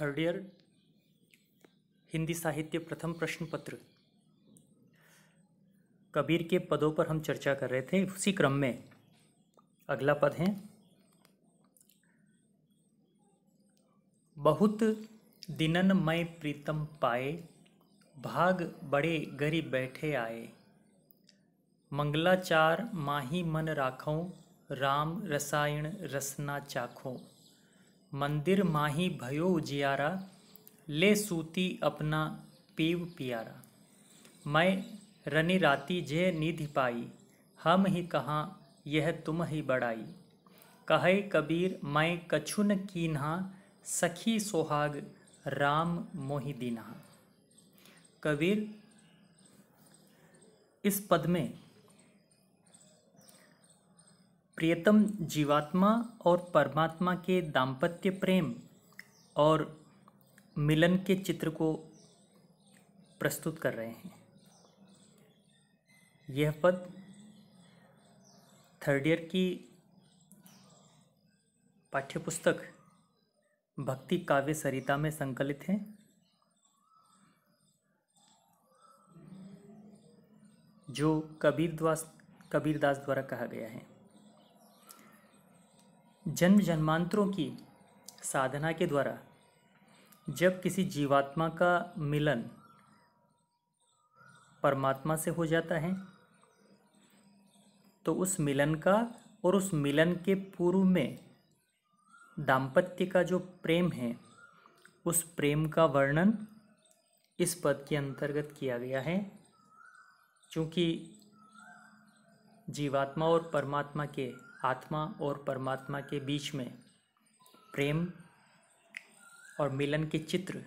third year Hindi साहित्य प्रथम प्रश्न पत्र कबीर के पदों पर हम चर्चा कर रहे थे उसी क्रम में अगला पद है बहुत दिनन मैं प्रीतम पाए भाग बड़े गरीब बैठे आए मंगलाचार माही मन राखों राम रसायन रसना चाखों मंदिर माही भयो उजियारा ले सूती अपना पीव पियारा मैं रनि राती जे निधि पाई हम ही कहाँ यह तुम ही बड़ाई कहे कबीर मैं कछुन कीन्हा सखी सोहाग राम मोहि दीन्हा कबीर इस पद में प्रियतम जीवात्मा और परमात्मा के दाम्पत्य प्रेम और मिलन के चित्र को प्रस्तुत कर रहे हैं यह पद थर्ड ईयर की पाठ्यपुस्तक भक्ति काव्य सरिता में संकलित है जो कबीर कबीरदास द्वारा कहा गया है जन्म जन्मांतरों की साधना के द्वारा जब किसी जीवात्मा का मिलन परमात्मा से हो जाता है तो उस मिलन का और उस मिलन के पूर्व में दाम्पत्य का जो प्रेम है उस प्रेम का वर्णन इस पद के अंतर्गत किया गया है क्योंकि जीवात्मा और परमात्मा के आत्मा और परमात्मा के बीच में प्रेम और मिलन के चित्र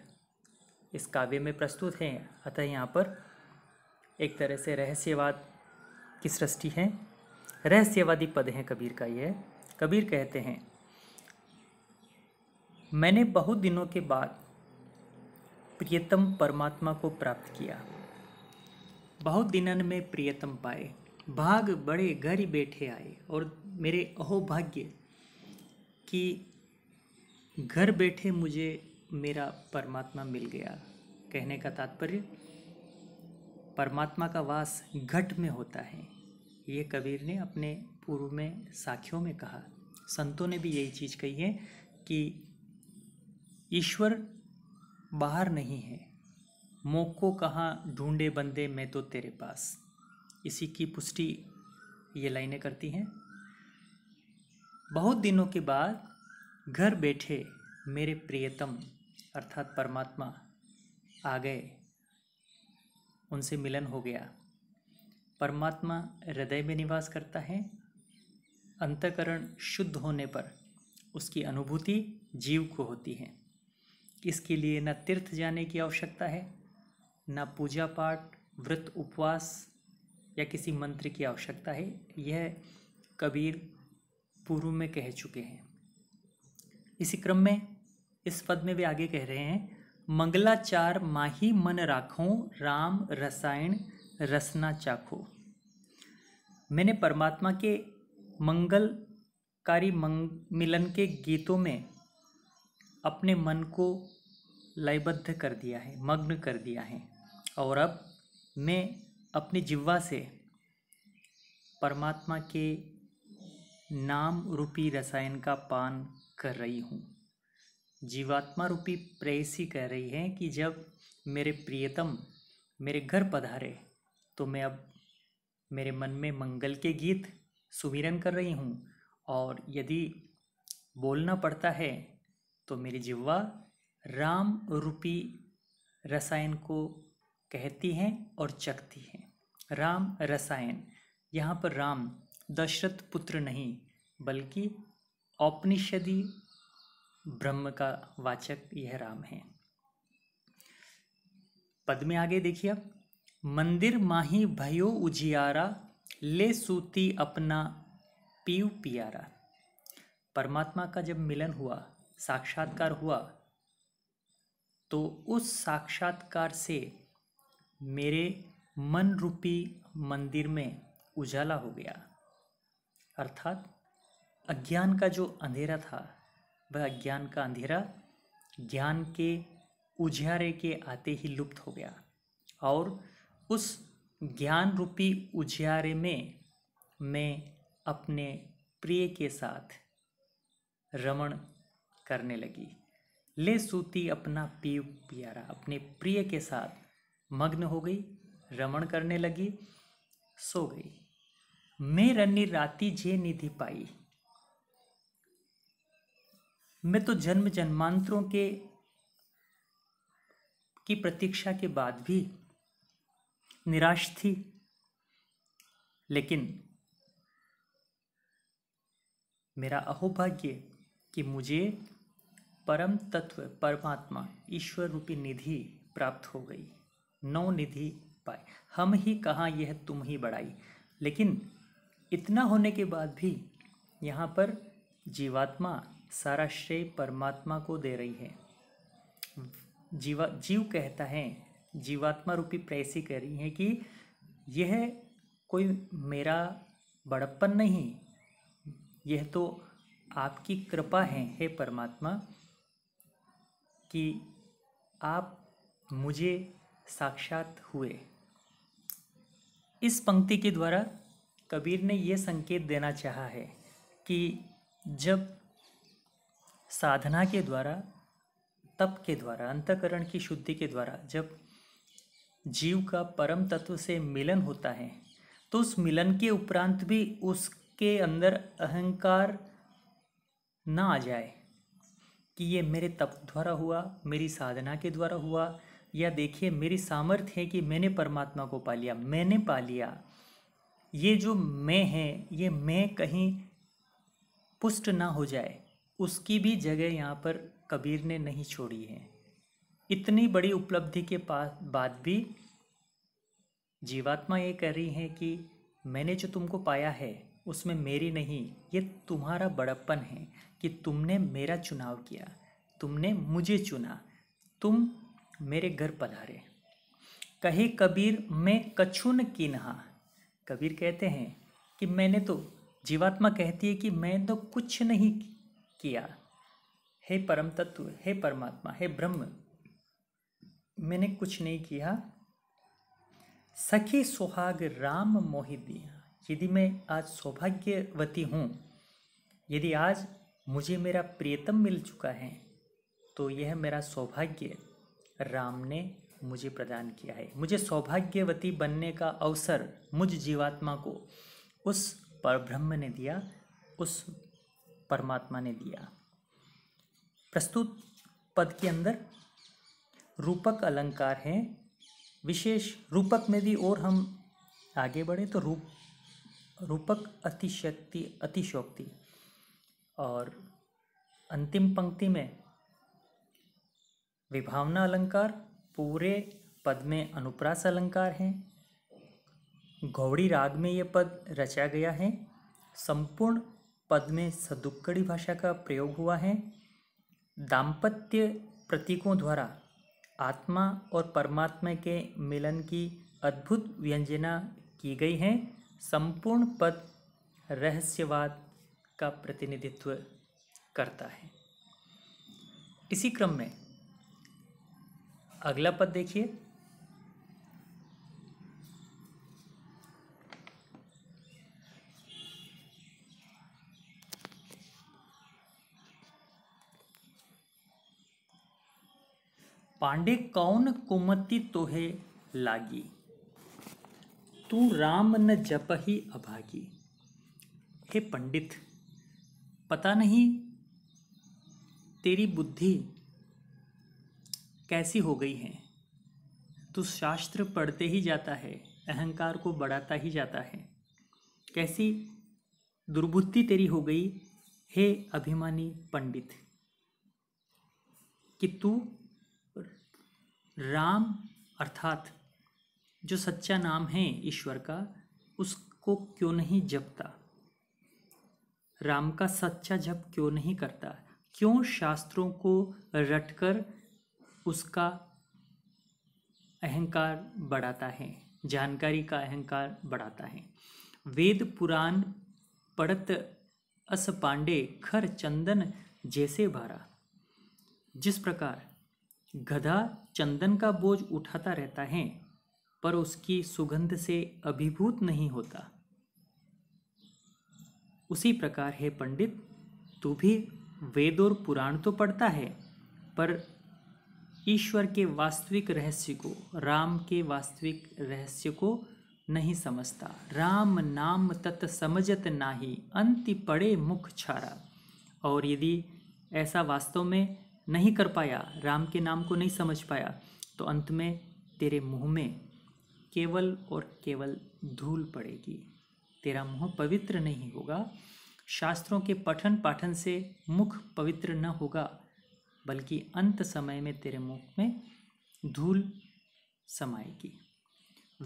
इस काव्य में प्रस्तुत हैं अतः यहाँ पर एक तरह से रहस्यवाद की सृष्टि है रहस्यवादी पद हैं कबीर का यह कबीर कहते हैं मैंने बहुत दिनों के बाद प्रियतम परमात्मा को प्राप्त किया बहुत दिनन में प्रियतम पाए भाग बड़े घर ही बैठे आए और मेरे अहोभाग्य कि घर बैठे मुझे मेरा परमात्मा मिल गया कहने का तात्पर्य परमात्मा का वास घट में होता है ये कबीर ने अपने पूर्व में साखियों में कहा संतों ने भी यही चीज़ कही है कि ईश्वर बाहर नहीं है मोको कहाँ ढूंढे बंदे मैं तो तेरे पास इसी की पुष्टि ये लाइनें करती हैं बहुत दिनों के बाद घर बैठे मेरे प्रियतम अर्थात परमात्मा आ गए उनसे मिलन हो गया परमात्मा हृदय में निवास करता है अंतकरण शुद्ध होने पर उसकी अनुभूति जीव को होती है इसके लिए न तीर्थ जाने की आवश्यकता है न पूजा पाठ व्रत उपवास या किसी मंत्र की आवश्यकता है यह कबीर पूर्व में कह चुके हैं इसी क्रम में इस पद में वे आगे कह रहे हैं मंगलाचार माही मन राखों राम रसायन रसना चाखो मैंने परमात्मा के मंगलकारी मंग मिलन के गीतों में अपने मन को लयबद्ध कर दिया है मग्न कर दिया है और अब मैं अपनी जिवा से परमात्मा के नाम रूपी रसायन का पान कर रही हूँ जीवात्मा रूपी प्रेसी कह रही है कि जब मेरे प्रियतम मेरे घर पधारे तो मैं अब मेरे मन में मंगल के गीत सुमिरन कर रही हूँ और यदि बोलना पड़ता है तो मेरी जिह्वा राम रूपी रसायन को कहती हैं और चखती हैं राम रसायन यहाँ पर राम दशरथ पुत्र नहीं बल्कि औपनिषदि ब्रह्म का वाचक यह राम है पद में आगे देखिए अब मंदिर माही भयो उजियारा ले सूती अपना पीव पियारा परमात्मा का जब मिलन हुआ साक्षात्कार हुआ तो उस साक्षात्कार से मेरे मन रूपी मंदिर में उजाला हो गया अर्थात अज्ञान का जो अंधेरा था वह अज्ञान का अंधेरा ज्ञान के उजियारे के आते ही लुप्त हो गया और उस ज्ञान रूपी उजियारे में मैं अपने प्रिय के साथ रमण करने लगी ले सूती अपना पी पियारा अपने प्रिय के साथ मग्न हो गई रमण करने लगी सो गई रन्नी राती जे निधि पाई मैं तो जन्म जन्मांतरों के की प्रतीक्षा के बाद भी निराश थी लेकिन मेरा अहोभाग्य कि मुझे परम तत्व परमात्मा ईश्वर रूपी निधि प्राप्त हो गई नौ निधि पाए हम ही कहाँ यह तुम ही बढ़ाई लेकिन इतना होने के बाद भी यहाँ पर जीवात्मा सारा श्रेय परमात्मा को दे रही है जीवा जीव कहता है जीवात्मा रूपी प्रेसी कह रही है कि यह कोई मेरा बड़प्पन नहीं यह तो आपकी कृपा है हे परमात्मा कि आप मुझे साक्षात हुए इस पंक्ति के द्वारा कबीर ने ये संकेत देना चाहा है कि जब साधना के द्वारा तप के द्वारा अंतकरण की शुद्धि के द्वारा जब जीव का परम तत्व से मिलन होता है तो उस मिलन के उपरांत भी उसके अंदर अहंकार ना आ जाए कि ये मेरे तप द्वारा हुआ मेरी साधना के द्वारा हुआ या देखिए मेरी सामर्थ्य है कि मैंने परमात्मा को पा लिया मैंने पा लिया ये जो मैं है ये मैं कहीं पुष्ट ना हो जाए उसकी भी जगह यहाँ पर कबीर ने नहीं छोड़ी है इतनी बड़ी उपलब्धि के पास बाद भी जीवात्मा ये कह रही है कि मैंने जो तुमको पाया है उसमें मेरी नहीं ये तुम्हारा बड़प्पन है कि तुमने मेरा चुनाव किया तुमने मुझे चुना तुम मेरे घर पधारे कहे कबीर मैं कछुन किन्हा कबीर कहते हैं कि मैंने तो जीवात्मा कहती है कि मैं तो कुछ नहीं किया हे परम तत्व हे परमात्मा हे ब्रह्म मैंने कुछ नहीं किया सखी सुहाग राम मोहित दिया यदि मैं आज सौभाग्यवती हूँ यदि आज मुझे मेरा प्रियतम मिल चुका है तो यह मेरा सौभाग्य राम ने मुझे प्रदान किया है मुझे सौभाग्यवती बनने का अवसर मुझ जीवात्मा को उस परब्रह्म ने दिया उस परमात्मा ने दिया प्रस्तुत पद के अंदर रूपक अलंकार हैं विशेष रूपक में भी और हम आगे बढ़े तो रूप रूपक अतिशक्ति अतिशोक्ति और अंतिम पंक्ति में विभावना अलंकार पूरे पद में अनुप्रास अलंकार है घौड़ी राग में ये पद रचा गया है संपूर्ण पद में सदुक्कड़ी भाषा का प्रयोग हुआ है दाम्पत्य प्रतीकों द्वारा आत्मा और परमात्मा के मिलन की अद्भुत व्यंजना की गई है संपूर्ण पद रहस्यवाद का प्रतिनिधित्व करता है इसी क्रम में अगला पद देखिए पांडे कौन कुमति तोहे लागी तू राम न जप ही अभागी हे पंडित पता नहीं तेरी बुद्धि कैसी हो गई हैं तो शास्त्र पढ़ते ही जाता है अहंकार को बढ़ाता ही जाता है कैसी दुर्बुद्धि तेरी हो गई हे अभिमानी पंडित कि तू राम अर्थात जो सच्चा नाम है ईश्वर का उसको क्यों नहीं जपता राम का सच्चा जप क्यों नहीं करता क्यों शास्त्रों को रटकर उसका अहंकार बढ़ाता है जानकारी का अहंकार बढ़ाता है वेद पुराण पढ़त अस पांडे खर चंदन जैसे भारा जिस प्रकार गधा चंदन का बोझ उठाता रहता है पर उसकी सुगंध से अभिभूत नहीं होता उसी प्रकार है पंडित तू भी वेद और पुराण तो पढ़ता है पर ईश्वर के वास्तविक रहस्य को राम के वास्तविक रहस्य को नहीं समझता राम नाम तत् समझत नाही अंति पड़े मुख छारा और यदि ऐसा वास्तव में नहीं कर पाया राम के नाम को नहीं समझ पाया तो अंत में तेरे मुंह में केवल और केवल धूल पड़ेगी तेरा मुंह पवित्र नहीं होगा शास्त्रों के पठन पाठन से मुख पवित्र न होगा बल्कि अंत समय में तेरे मुख में धूल समाएगी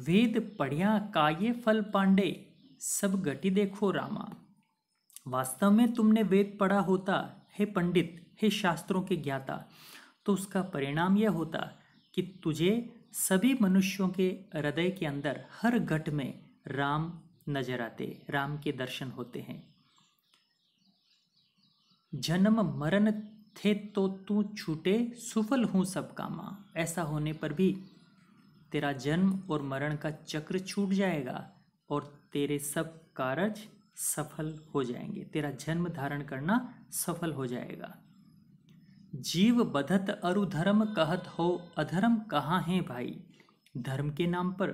वेद पढ़िया काये फल पांडे सब गति देखो रामा वास्तव में तुमने वेद पढ़ा होता हे पंडित हे शास्त्रों के ज्ञाता तो उसका परिणाम यह होता कि तुझे सभी मनुष्यों के हृदय के अंदर हर घट में राम नजर आते राम के दर्शन होते हैं जन्म मरण थे तो तू छूटे सुफल हूँ सब कामा ऐसा होने पर भी तेरा जन्म और मरण का चक्र छूट जाएगा और तेरे सब कारज सफल हो जाएंगे तेरा जन्म धारण करना सफल हो जाएगा जीव बधत अरुधर्म कहत हो अधर्म कहाँ हैं भाई धर्म के नाम पर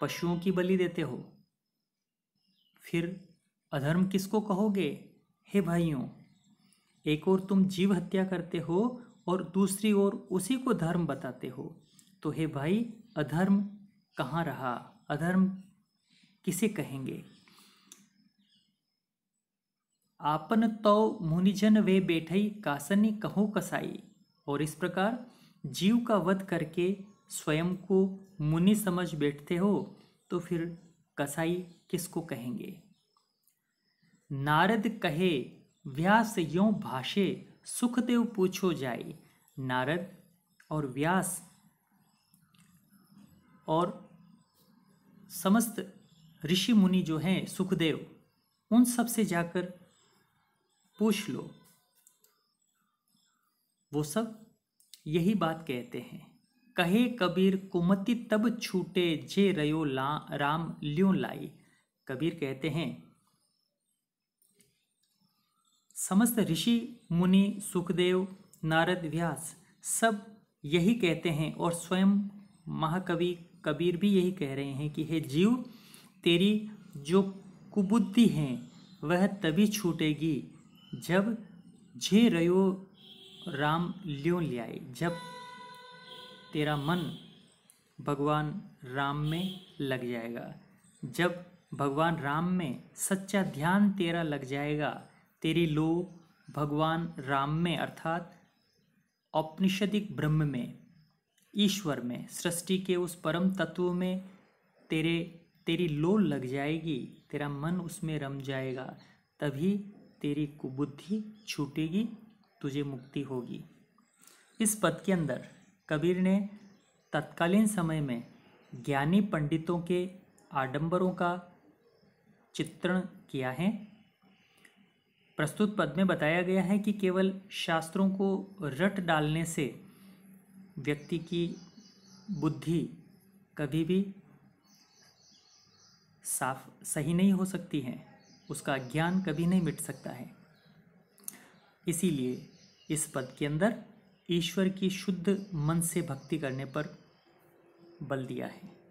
पशुओं की बलि देते हो फिर अधर्म किसको कहोगे हे भाइयों एक और तुम जीव हत्या करते हो और दूसरी ओर उसी को धर्म बताते हो तो हे भाई अधर्म कहाँ रहा अधर्म किसे कहेंगे आपन तो मुनिजन वे बैठई कासनी कहो कसाई और इस प्रकार जीव का वध करके स्वयं को मुनि समझ बैठते हो तो फिर कसाई किसको कहेंगे नारद कहे व्यास यो भाषे सुखदेव पूछो जाए नारद और व्यास और समस्त ऋषि मुनि जो हैं सुखदेव उन सब से जाकर पूछ लो वो सब यही बात कहते हैं कहे कबीर कुमति तब छूटे जे रयो ला राम ल्यों लाई कबीर कहते हैं समस्त ऋषि मुनि सुखदेव नारद व्यास सब यही कहते हैं और स्वयं महाकवि कबीर भी यही कह रहे हैं कि हे जीव तेरी जो कुबुद्धि है वह तभी छूटेगी जब झे रयो राम ल्यो लियाए जब तेरा मन भगवान राम में लग जाएगा जब भगवान राम में सच्चा ध्यान तेरा लग जाएगा तेरी लो भगवान राम में अर्थात औपनिषदिक ब्रह्म में ईश्वर में सृष्टि के उस परम तत्व में तेरे तेरी लोल लग जाएगी तेरा मन उसमें रम जाएगा तभी तेरी कुबुद्धि छूटेगी तुझे मुक्ति होगी इस पद के अंदर कबीर ने तत्कालीन समय में ज्ञानी पंडितों के आडंबरों का चित्रण किया है प्रस्तुत पद में बताया गया है कि केवल शास्त्रों को रट डालने से व्यक्ति की बुद्धि कभी भी साफ सही नहीं हो सकती है उसका ज्ञान कभी नहीं मिट सकता है इसीलिए इस पद के अंदर ईश्वर की शुद्ध मन से भक्ति करने पर बल दिया है